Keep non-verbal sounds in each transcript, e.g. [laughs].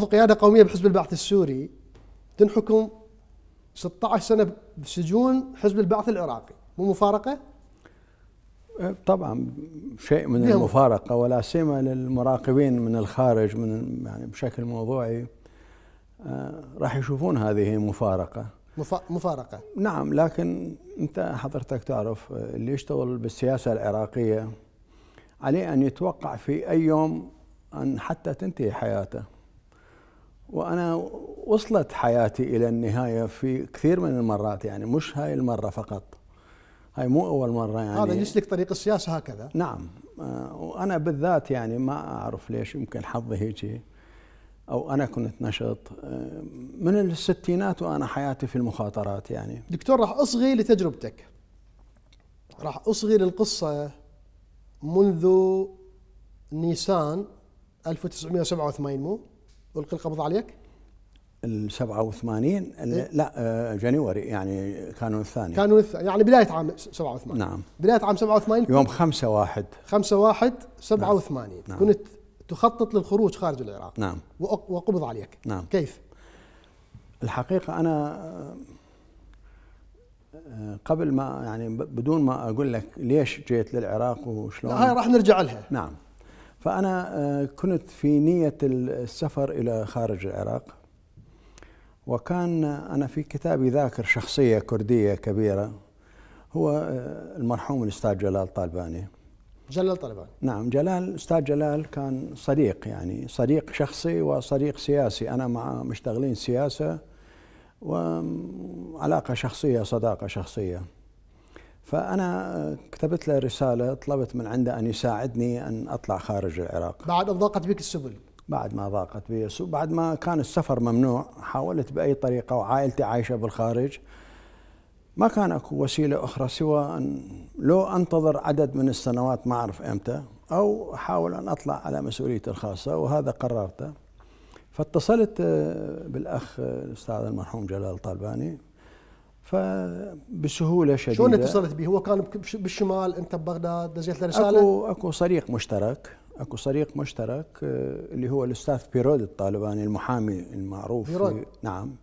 عضو قياده قوميه بحزب البعث السوري تنحكم 16 سنه بسجون حزب البعث العراقي مو مفارقه؟ أه، طبعا شيء من نعم. المفارقه ولا سيما للمراقبين من الخارج من يعني بشكل موضوعي أه، راح يشوفون هذه مفارقه مفارقه نعم لكن انت حضرتك تعرف أه، اللي يشتغل بالسياسه العراقيه عليه ان يتوقع في اي يوم ان حتى تنتهي حياته وانا وصلت حياتي الى النهايه في كثير من المرات يعني مش هاي المره فقط هاي مو اول مره يعني هذا يسلك طريق السياسه هكذا نعم آه، وانا بالذات يعني ما اعرف ليش يمكن حظي هيجي او انا كنت نشط آه، من الستينات وانا حياتي في المخاطرات يعني دكتور راح اصغي لتجربتك راح اصغي للقصه منذ نيسان 1987 مو ألقي القبض عليك؟ ال 87 إيه؟ لا آه، جانيوري يعني كانون الثاني كانون الثاني يعني بداية عام 87 نعم بداية عام 87 يوم 5 1 5 1 87 نعم. كنت تخطط للخروج خارج العراق نعم وقبض عليك نعم كيف؟ الحقيقة أنا آه، قبل ما يعني بدون ما أقول لك ليش جيت للعراق وشلون هاي راح نرجع لها نعم فأنا آه، كنت في نية السفر إلى خارج العراق وكان أنا في كتابي ذاكر شخصية كردية كبيرة هو آه، المرحوم الأستاذ جلال طالباني جلال طالباني نعم جلال أستاذ جلال كان صديق يعني صديق شخصي وصديق سياسي أنا مع مشتغلين سياسة وعلاقة شخصية صداقة شخصية فأنا كتبت له رسالة طلبت من عنده أن يساعدني أن أطلع خارج العراق بعد أن ضاقت بك السبل بعد ما ضاقت بي السبل بعد ما كان السفر ممنوع حاولت بأي طريقة وعائلتي عايشة بالخارج ما كان أكو وسيلة أخرى سوى أن لو أنتظر عدد من السنوات ما أعرف إمتى أو أحاول أن أطلع على مسؤوليتي الخاصة وهذا قررته فاتصلت آه، بالأخ آه، الأستاذ المرحوم جلال طالباني فبسهوله شديده شلون اتصلت به؟ هو كان بالشمال انت ببغداد دزيت له رساله؟ اكو اكو صديق مشترك اكو صديق مشترك آه، اللي هو الاستاذ بيرود الطالباني المحامي المعروف بيرود. في نعم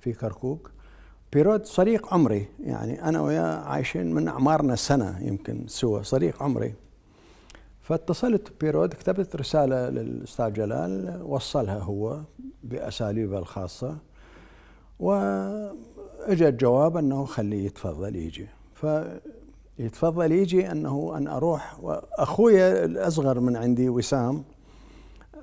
في كركوك بيرود صديق عمري يعني انا وياه عايشين من اعمارنا سنه يمكن سوى صديق عمري فاتصلت بيرود كتبت رساله للاستاذ جلال وصلها هو باساليبه الخاصه و اجى الجواب انه خليه يتفضل يجي فيتفضل يجي انه ان اروح واخويا الاصغر من عندي وسام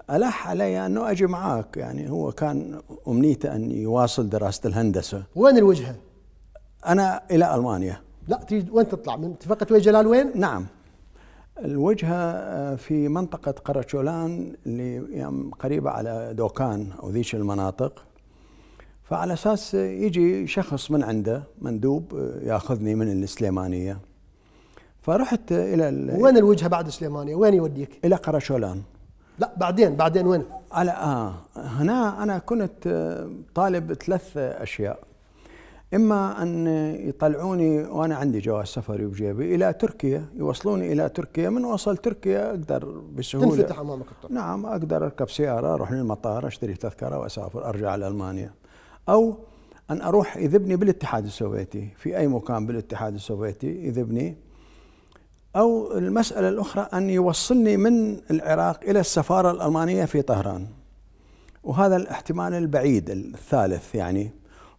ألح علي أنه أجي معاك يعني هو كان أمنيته أن يواصل دراسة الهندسة وين الوجهة؟ أنا إلى ألمانيا لا تريد وين تطلع من اتفاقية وجه جلال وين؟ نعم الوجهة في منطقة قرشولان اللي يعني قريبة على دوكان أو ذيش المناطق فعلى اساس يجي شخص من عنده مندوب آه، ياخذني من السليمانيه فرحت الى وين الوجهه بعد السليمانيه؟ وين يوديك؟ الى قرشولان لا بعدين بعدين وين؟ على اه هنا انا كنت آه، طالب ثلاث اشياء اما ان يطلعوني وانا عندي جواز سفري بجيبي الى تركيا يوصلوني الى تركيا من وصل تركيا اقدر بسهوله تنفتح امامك الطريق نعم اقدر اركب سياره اروح للمطار اشتري تذكره واسافر ارجع لالمانيا أو أن أروح يذبني بالاتحاد السوفيتي في أي مكان بالاتحاد السوفيتي يذبني أو المسألة الأخرى أن يوصلني من العراق إلى السفارة الألمانية في طهران وهذا الاحتمال البعيد الثالث يعني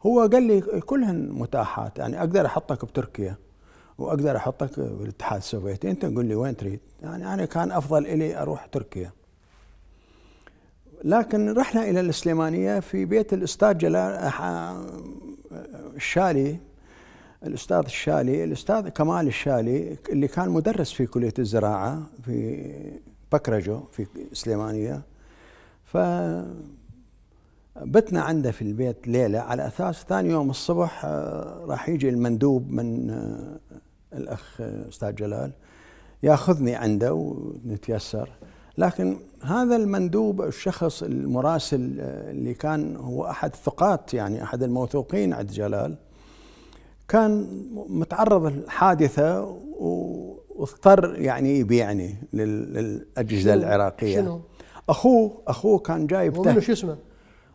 هو قال لي كلهن متاحات يعني أقدر أحطك بتركيا وأقدر أحطك بالاتحاد السوفيتي أنت قل لي وين تريد يعني أنا كان أفضل إلي أروح تركيا لكن رحنا إلى السليمانيه في بيت الأستاذ جلال آه، آه، الشالي الأستاذ الشالي الأستاذ كمال الشالي اللي كان مدرس في كلية الزراعة في بكرجو في سليمانية ف بتنا عنده في البيت ليلة على أساس ثاني يوم الصبح آه، راح يجي المندوب من الأخ أستاذ جلال ياخذني عنده ونتيسر لكن هذا المندوب الشخص المراسل آه، اللي كان هو احد ثقات يعني احد الموثوقين عند جلال كان متعرض لحادثه واضطر يعني يبيعني للاجهزه العراقيه شنو؟ اخوه اخوه كان جايب ومنه شو اسمه؟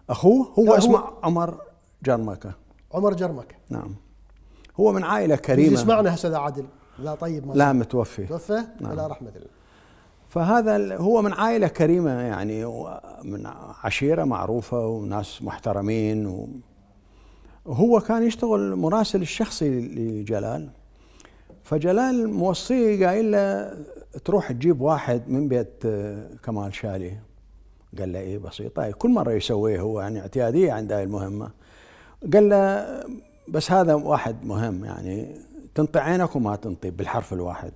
اخوه هو اسمه هو عمر جرمكه عمر جرمكه نعم هو من عائله كريمه يسمعنا هسه عادل لا طيب ما لا متوفي متوفى نعم. لا رحمه الله فهذا هو من عائلة كريمة يعني من عشيرة معروفة وناس محترمين وهو كان يشتغل مراسل الشخصي لجلال فجلال موصيه قايل له تروح تجيب واحد من بيت آه، كمال شالي قال له ايه بسيطة طيب، كل مرة يسويه هو يعني اعتيادية عند هاي المهمة قال له بس هذا واحد مهم يعني تنطي عينك وما تنطي بالحرف الواحد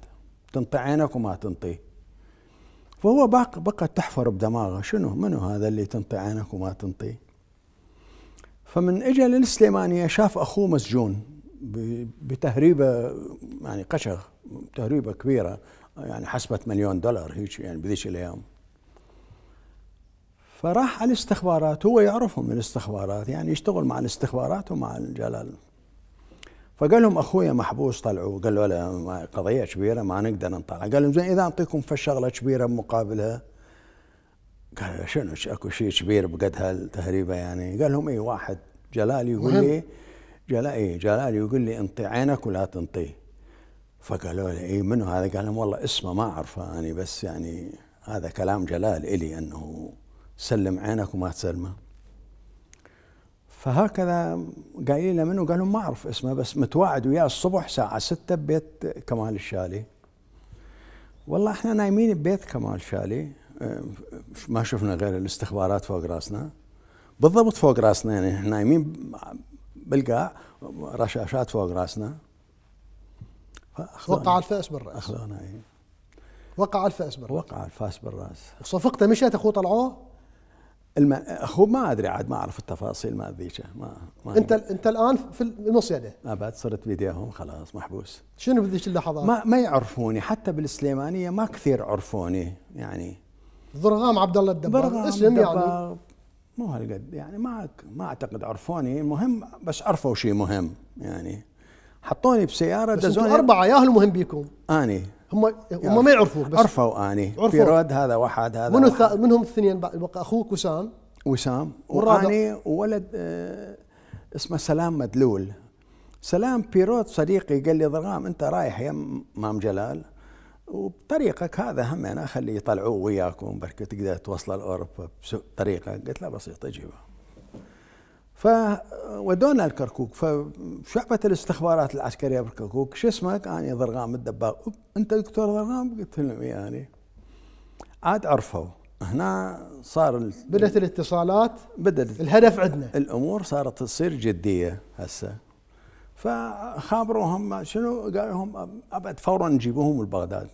تنطي عينك وما تنطي فهو بقى, بقى تحفر بدماغه شنو منو هذا اللي تنطي عينك وما تنطي فمن اجى للسليمانيه شاف اخوه مسجون بتهريبه يعني قشغ تهريبه كبيره يعني حسبة مليون دولار هيك يعني بذيك الايام فراح على الاستخبارات هو يعرفهم من الاستخبارات يعني يشتغل مع الاستخبارات ومع الجلال فقال لهم اخويا محبوس طلعوا قالوا لا قضيه كبيره ما نقدر نطلع قال لهم زين اذا اعطيكم فشغله كبيره مقابلها قال شنو اكو شيء كبير بقد هالتهريبه يعني قال لهم اي واحد جلال يقول لي جلال جلال يقول لي انطي عينك ولا تنطيه فقالوا لي اي منو هذا؟ قال لهم والله اسمه ما اعرفه يعني بس يعني هذا كلام جلال الي انه سلم عينك وما تسلمه فهكذا قايل لنا منه قالوا ما اعرف اسمه بس متواعد وياه الصبح الساعه 6 ببيت كمال الشالي والله احنا نايمين ببيت كمال شالي ما شفنا غير الاستخبارات فوق راسنا بالضبط فوق راسنا يعني احنا نايمين بالقاع رشاشات فوق راسنا وقع الفأس بالراس اخذونا إيه. وقع الفأس بالراس وقع الفأس بالراس وصفقته مشت اخوه طلعوه؟ الم... هو ما ادري عاد ما اعرف التفاصيل ما ذيك ما, ما انت ال... انت الان في المصيده يعني؟ آه، ما بعد صرت بيديهم خلاص محبوس شنو بذيك اللحظات؟ ما ما يعرفوني حتى بالسليمانيه ما كثير عرفوني يعني ضرغام عبد الله الدبار اسم يعني مو هالقد يعني ما ما اعتقد عرفوني المهم بس عرفوا شيء مهم يعني حطوني بسياره دزوني اربعه اهل مهم بيكم اني هم هم ما يعرفوك بس عرفوا اني عرفوا بيرود هذا واحد هذا منو واحد. منهم الاثنين اخوك وسام وسام واني وولد آه اسمه سلام مدلول سلام بيروت صديقي قال لي ضرغام انت رايح يم مام جلال وبطريقك هذا هم انا اخليه يطلعوه وياكم بركة تقدر توصل لاوروبا بطريقه قلت له بسيطه جيبه فودونا الكركوك فشعبة الاستخبارات العسكرية بالكركوك شو اسمك؟ أنا يعني ضرغام الدباغ أنت دكتور ضرغام؟ قلت لهم يعني عاد عرفوا هنا صار ال... بدأت الاتصالات بدأت الهدف عندنا الأمور صارت تصير جدية هسه فخابروهم شنو قال لهم أبد فورا نجيبوهم لبغداد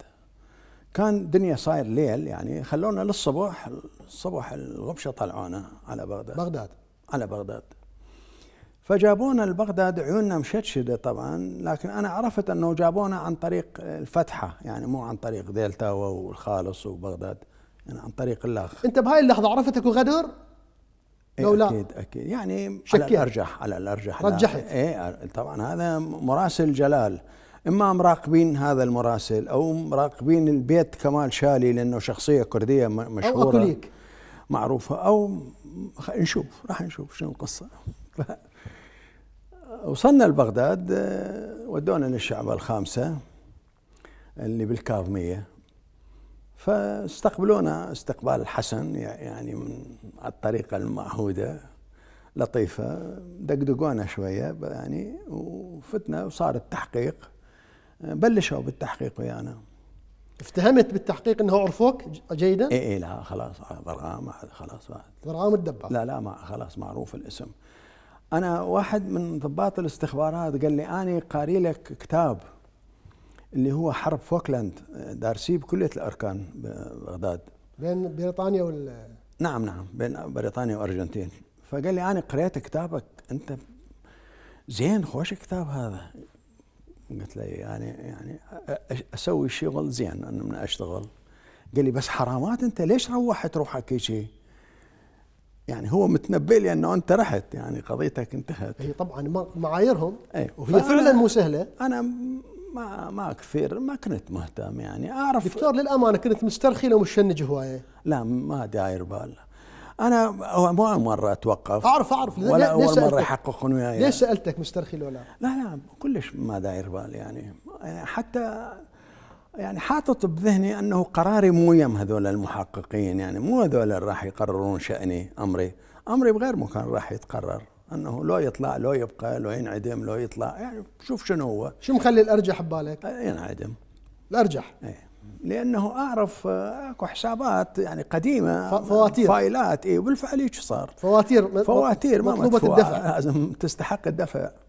كان دنيا صاير ليل يعني خلونا للصبح الصبح الغبشة طلعونا على بغداد بغداد على بغداد فجابونا لبغداد عيوننا مشتشده طبعا لكن انا عرفت انه جابونا عن طريق الفتحه يعني مو عن طريق دلتا والخالص وبغداد يعني عن طريق الاخ انت بهاي اللحظه عرفتك وغدر؟ غدر؟ إيه، لا اكيد اكيد يعني شكي على الارجح على الارجح رجحت ايه طبعا هذا مراسل جلال اما مراقبين هذا المراسل او مراقبين البيت كمال شالي لانه شخصيه كرديه مشهوره او أكليك. معروفه او نشوف راح نشوف شنو القصة [laughs] وصلنا لبغداد آه، ودونا للشعبة الخامسة اللي بالكاظمية فاستقبلونا استقبال حسن يعني من الطريقة المعهودة لطيفة دقدقونا شوية يعني وفتنا وصار التحقيق آه، بلشوا بالتحقيق ويانا يعني افتهمت بالتحقيق انه عرفوك جيدا؟ اي اي لا خلاص آه، برغام آه، خلاص بعد آه. برغام الدبا لا لا ما خلاص معروف الاسم انا واحد من ضباط الاستخبارات قال لي اني قاري لك كتاب اللي هو حرب فوكلاند دارسيه بكليه الاركان بغداد بين بريطانيا وال نعم نعم بين بريطانيا وارجنتين فقال لي انا قريت كتابك انت زين خوش كتاب هذا قلت له يعني يعني اسوي شغل زين انا من اشتغل قال لي بس حرامات انت ليش روحت روحك هيك يعني هو متنبئ لي انه انت رحت يعني قضيتك انتهت اي طبعا معاييرهم أي. وهي فعلا مو سهله انا ما ما كثير ما كنت مهتم يعني اعرف دكتور للامانه كنت مسترخي لو مشنج هوايه لا ما داير بال انا اول مره اتوقف اعرف اعرف ولا اول مره يحققون وياي ليش سالتك مسترخي ولا لا لا كلش ما داير بال يعني. يعني حتى يعني حاطط بذهني انه قراري مو يم هذول المحققين يعني مو هذول اللي راح يقررون شاني امري امري بغير مكان راح يتقرر انه لو يطلع لو يبقى لو ينعدم لو يطلع يعني شوف شنو هو شو مخلي الارجح ببالك؟ ينعدم الارجح ايه لانه اعرف آه، اكو حسابات يعني قديمه فواتير فايلات اي وبالفعل ايش صار؟ فواتير فواتير مطلوبه الدفع [laughs] لازم تستحق الدفع